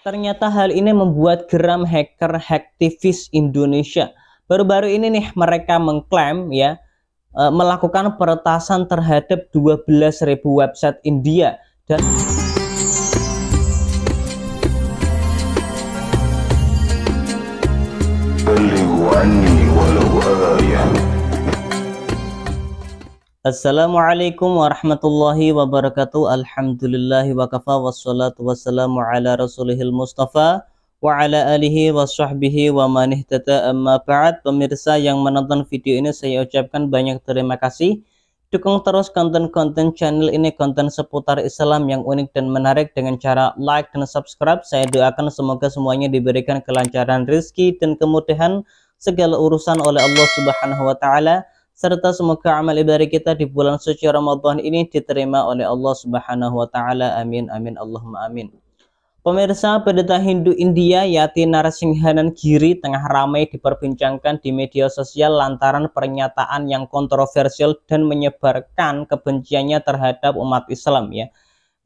Ternyata hal ini membuat geram hacker hacktivis Indonesia. Baru-baru ini nih mereka mengklaim ya e, melakukan peretasan terhadap 12.000 website India dan Only one Assalamualaikum warahmatullahi wabarakatuh Alhamdulillahi wakafa wassalatu wassalamu ala rasulihil mustafa wa ala alihi wa sahbihi wa manihtata amma ba'd Pemirsa yang menonton video ini saya ucapkan banyak terima kasih Dukung terus konten-konten channel ini konten seputar Islam yang unik dan menarik dengan cara like dan subscribe Saya doakan semoga semuanya diberikan kelancaran rezeki dan kemudahan segala urusan oleh Allah subhanahu wa ta'ala serta semoga amal ibadah kita di bulan suci Ramadan ini diterima oleh Allah Subhanahu wa taala. Amin amin Allahumma amin. Pemirsa pendeta Hindu India Yati Narasinghanan Giri tengah ramai diperbincangkan di media sosial lantaran pernyataan yang kontroversial dan menyebarkan kebenciannya terhadap umat Islam ya.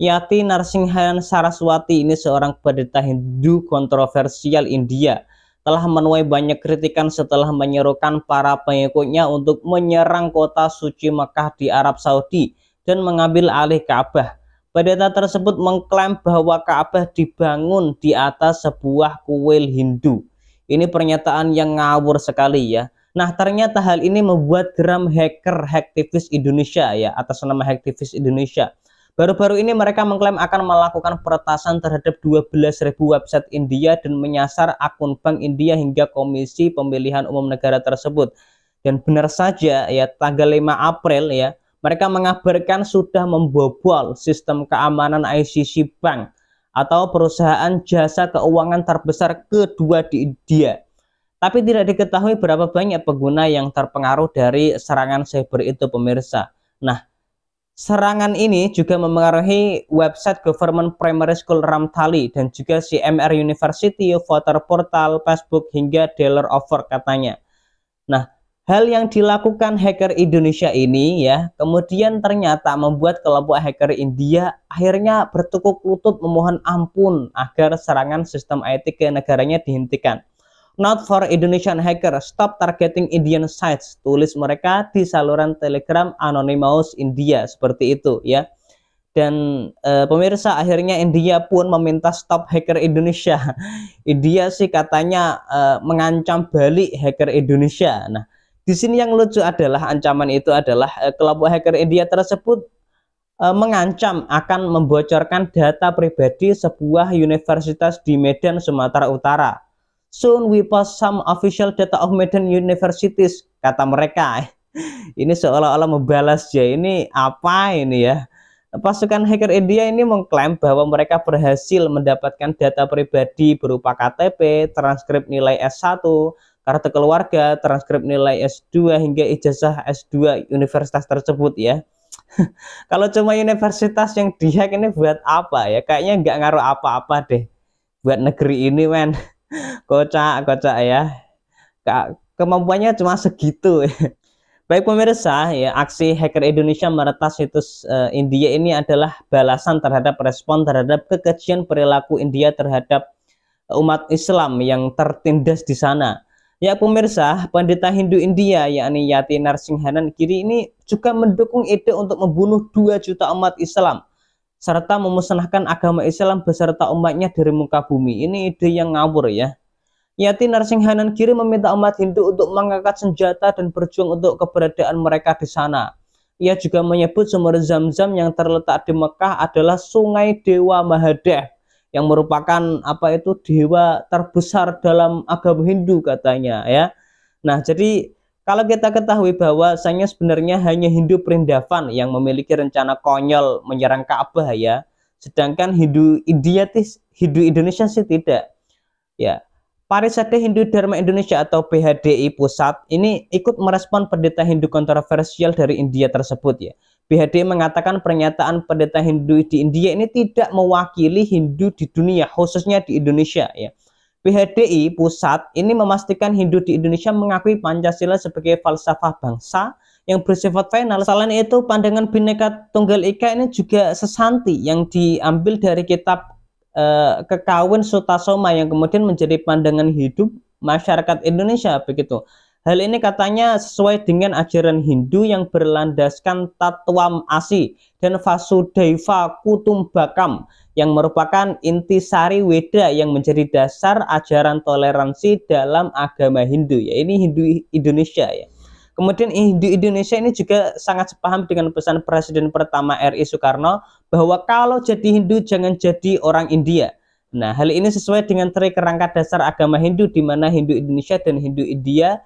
Yati Narasinghan Saraswati ini seorang pendeta Hindu kontroversial India telah menuai banyak kritikan setelah menyerukan para pengikutnya untuk menyerang kota suci Mekah di Arab Saudi dan mengambil alih Ka'bah. Pendeta tersebut mengklaim bahwa Ka'bah dibangun di atas sebuah kuil Hindu. Ini pernyataan yang ngawur sekali ya. Nah ternyata hal ini membuat geram hacker hacktivis Indonesia ya atas nama hacktivis Indonesia Baru-baru ini mereka mengklaim akan melakukan peretasan terhadap 12.000 website India dan menyasar akun bank India hingga Komisi Pemilihan Umum Negara tersebut. Dan benar saja ya tanggal 5 April ya mereka mengabarkan sudah membobol sistem keamanan ICC Bank atau perusahaan jasa keuangan terbesar kedua di India. Tapi tidak diketahui berapa banyak pengguna yang terpengaruh dari serangan cyber itu pemirsa. Nah, Serangan ini juga memengaruhi website Government Primary School Ramtali dan juga CMR University, voter portal, Facebook, hingga dealer offer katanya. Nah, hal yang dilakukan hacker Indonesia ini ya, kemudian ternyata membuat kelompok hacker India akhirnya bertukuk lutut memohon ampun agar serangan sistem IT ke negaranya dihentikan. Not for Indonesian hacker, stop targeting Indian sites. Tulis mereka di saluran Telegram Anonymous India seperti itu ya. Dan e, pemirsa akhirnya India pun meminta stop hacker Indonesia. India sih katanya e, mengancam balik hacker Indonesia. Nah, di sini yang lucu adalah ancaman itu adalah e, kelompok hacker India tersebut e, mengancam akan membocorkan data pribadi sebuah universitas di Medan Sumatera Utara Soon we pass some official data of Medan universities, kata mereka. Ini seolah-olah membalas ya ini apa ini ya? Pasukan hacker India ini mengklaim bahwa mereka berhasil mendapatkan data pribadi berupa KTP, transkrip nilai S1, kartu keluarga, transkrip nilai S2 hingga ijazah S2 universitas tersebut ya. Kalau cuma universitas yang dihack ini buat apa ya? Kayaknya nggak ngaruh apa-apa deh buat negeri ini men. kocak kocak ya kemampuannya cuma segitu Baik pemirsa, ya, aksi hacker Indonesia meretas situs uh, India ini adalah balasan terhadap respon terhadap kekejian perilaku India terhadap umat Islam yang tertindas di sana. Ya pemirsa, pendeta Hindu India yakni Yati Narsinghanan kiri ini juga mendukung ide untuk membunuh 2 juta umat Islam serta memusnahkan agama Islam beserta umatnya dari muka bumi. Ini ide yang ngawur ya. Yati Narsinghanan Giri meminta umat Hindu untuk mengangkat senjata dan berjuang untuk keberadaan mereka di sana. Ia juga menyebut sumber zam-zam yang terletak di Mekah adalah sungai Dewa Mahadeh yang merupakan apa itu dewa terbesar dalam agama Hindu katanya ya. Nah, jadi kalau kita ketahui bahwa bahwasanya sebenarnya hanya Hindu Prindavan yang memiliki rencana konyol menyerang Ka'bah ya, sedangkan Hindu Idiatis, Hindu Indonesia sih tidak. Ya, Parisade Hindu Dharma Indonesia atau PHDI pusat ini ikut merespon pendeta Hindu kontroversial dari India tersebut ya. PHDI mengatakan pernyataan pendeta Hindu di India ini tidak mewakili Hindu di dunia khususnya di Indonesia ya. PHDI pusat ini memastikan Hindu di Indonesia mengakui Pancasila sebagai falsafah bangsa yang bersifat final. Selain itu, pandangan Bhinneka Tunggal Ika ini juga sesanti yang diambil dari kitab eh, Kekawin Sutasoma yang kemudian menjadi pandangan hidup masyarakat Indonesia begitu. Hal ini katanya sesuai dengan ajaran Hindu yang berlandaskan Tatwam Asi dan Vasudeva Kutumbakam yang merupakan intisari Weda yang menjadi dasar ajaran toleransi dalam agama Hindu ya ini Hindu Indonesia ya kemudian Hindu Indonesia ini juga sangat sepaham dengan pesan Presiden pertama RI Soekarno bahwa kalau jadi Hindu jangan jadi orang India nah hal ini sesuai dengan trik kerangka dasar agama Hindu di mana Hindu Indonesia dan Hindu India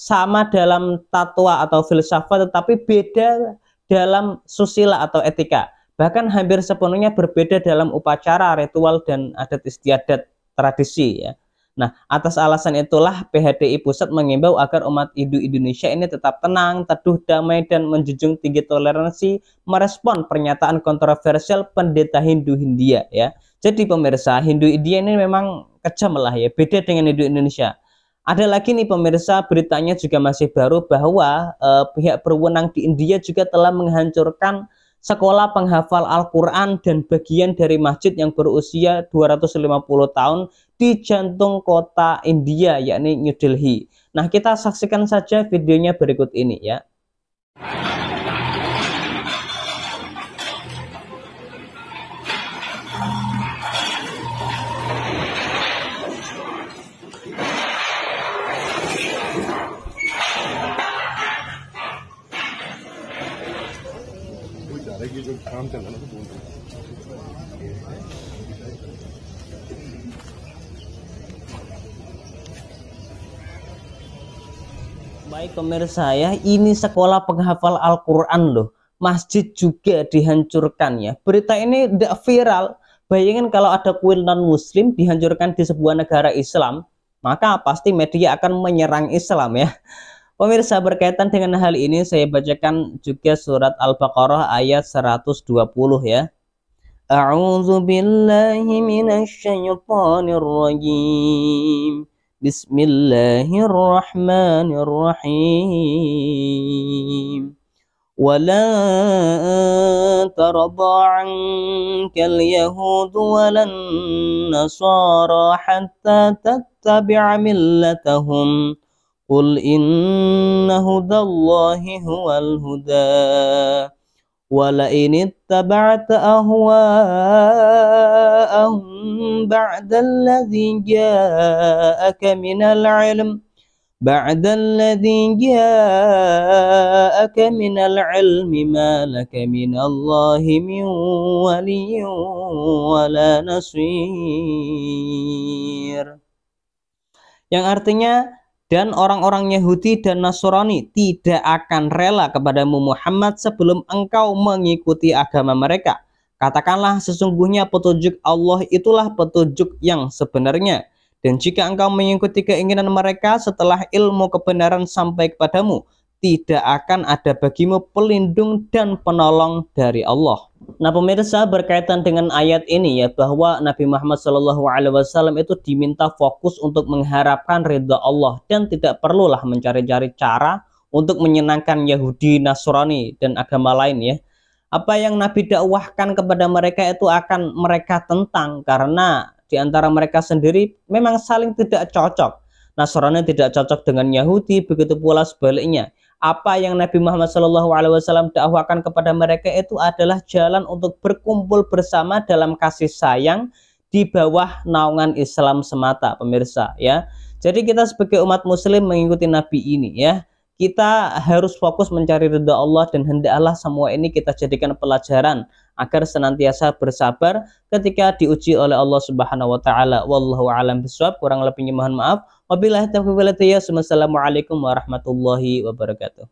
sama dalam tatwa atau filsafat tetapi beda dalam susila atau etika bahkan hampir sepenuhnya berbeda dalam upacara, ritual, dan adat istiadat tradisi ya. Nah, atas alasan itulah PHDI Pusat mengimbau agar umat Hindu Indonesia ini tetap tenang, teduh, damai, dan menjunjung tinggi toleransi merespon pernyataan kontroversial pendeta Hindu Hindia ya. Jadi pemirsa, Hindu India ini memang kejam lah ya, beda dengan Hindu Indonesia. Ada lagi nih pemirsa, beritanya juga masih baru bahwa eh, pihak berwenang di India juga telah menghancurkan sekolah penghafal Al-Quran dan bagian dari masjid yang berusia 250 tahun di jantung kota India yakni New Delhi. Nah kita saksikan saja videonya berikut ini ya. Baik pemirsa ya, ini sekolah penghafal Al-Quran loh. Masjid juga dihancurkan ya. Berita ini tidak viral. Bayangin kalau ada kuil non-muslim dihancurkan di sebuah negara Islam, maka pasti media akan menyerang Islam ya. Pemirsa berkaitan dengan hal ini saya bacakan juga surat Al-Baqarah ayat 120 ya. A'udzu billahi minasy rajim. بسم الله الرحمن الرحيم ولن ترضى عنك اليهود ولا النصارى حتى تتبع ملتهم قل إن هدى الله هو الهدى ولئن اتبعت أهواءهم بعد الذي جاءك من العلم بعد الذي جاءك من العلم ما لك من الله من ولي ولا نصير yang artinya Dan orang-orang Yahudi dan Nasrani tidak akan rela kepadamu Muhammad sebelum engkau mengikuti agama mereka. Katakanlah sesungguhnya petunjuk Allah itulah petunjuk yang sebenarnya. Dan jika engkau mengikuti keinginan mereka setelah ilmu kebenaran sampai kepadamu, tidak akan ada bagimu pelindung dan penolong dari Allah. Nah pemirsa berkaitan dengan ayat ini ya bahwa Nabi Muhammad SAW itu diminta fokus untuk mengharapkan ridha Allah dan tidak perlulah mencari-cari cara untuk menyenangkan Yahudi, Nasrani dan agama lain ya. Apa yang Nabi dakwahkan kepada mereka itu akan mereka tentang karena di antara mereka sendiri memang saling tidak cocok. Nasrani tidak cocok dengan Yahudi, begitu pula sebaliknya apa yang Nabi Muhammad SAW dakwakan kepada mereka itu adalah jalan untuk berkumpul bersama dalam kasih sayang di bawah naungan Islam semata pemirsa ya. Jadi kita sebagai umat muslim mengikuti Nabi ini ya kita harus fokus mencari ridha Allah dan hendaklah semua ini kita jadikan pelajaran agar senantiasa bersabar ketika diuji oleh Allah Subhanahu wa taala. Wallahu a'lam bishawab. Kurang lebihnya mohon maaf. Wabillahi taufiq wal hidayah. warahmatullahi wabarakatuh.